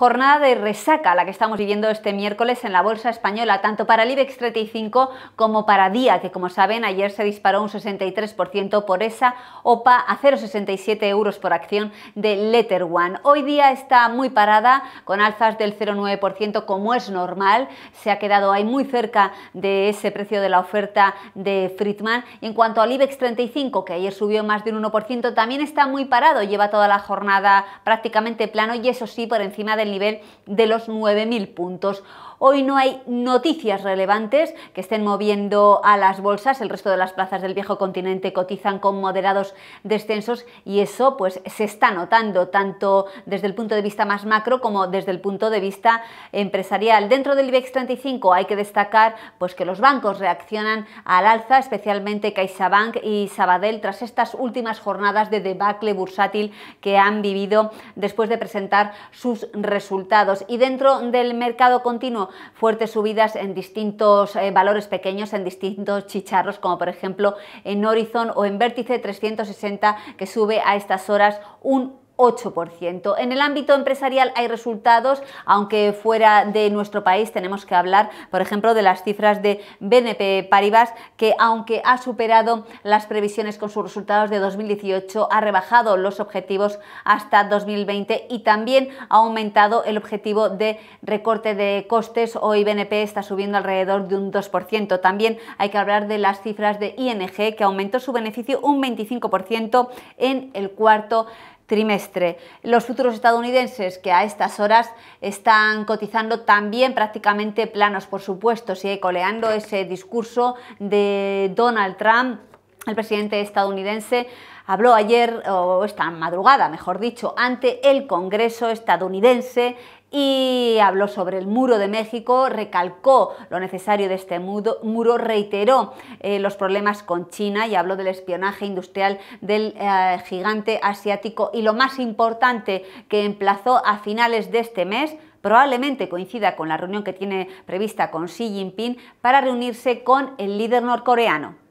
jornada de resaca la que estamos viviendo este miércoles en la bolsa española, tanto para el IBEX 35 como para Día, que como saben ayer se disparó un 63% por esa OPA a 0,67 euros por acción de Letter One. Hoy día está muy parada con alzas del 0,9% como es normal, se ha quedado ahí muy cerca de ese precio de la oferta de Friedman. en cuanto al IBEX 35, que ayer subió más de un 1%, también está muy parado, lleva toda la jornada prácticamente plano y eso sí por encima del nivel de los 9.000 puntos. Hoy no hay noticias relevantes que estén moviendo a las bolsas. El resto de las plazas del viejo continente cotizan con moderados descensos y eso pues se está notando tanto desde el punto de vista más macro como desde el punto de vista empresarial. Dentro del IBEX 35 hay que destacar pues que los bancos reaccionan al alza, especialmente CaixaBank y Sabadell tras estas últimas jornadas de debacle bursátil que han vivido después de presentar sus resultados y dentro del mercado continuo, fuertes subidas en distintos eh, valores pequeños, en distintos chicharros, como por ejemplo en Horizon o en Vértice 360, que sube a estas horas un 8%. En el ámbito empresarial hay resultados, aunque fuera de nuestro país tenemos que hablar, por ejemplo, de las cifras de BNP Paribas, que aunque ha superado las previsiones con sus resultados de 2018, ha rebajado los objetivos hasta 2020 y también ha aumentado el objetivo de recorte de costes. Hoy BNP está subiendo alrededor de un 2%. También hay que hablar de las cifras de ING, que aumentó su beneficio un 25% en el cuarto trimestre. Los futuros estadounidenses que a estas horas están cotizando también prácticamente planos, por supuesto, sigue coleando ese discurso de Donald Trump el presidente estadounidense habló ayer, o esta madrugada, mejor dicho, ante el Congreso estadounidense y habló sobre el muro de México, recalcó lo necesario de este muro, reiteró eh, los problemas con China y habló del espionaje industrial del eh, gigante asiático y lo más importante que emplazó a finales de este mes probablemente coincida con la reunión que tiene prevista con Xi Jinping para reunirse con el líder norcoreano.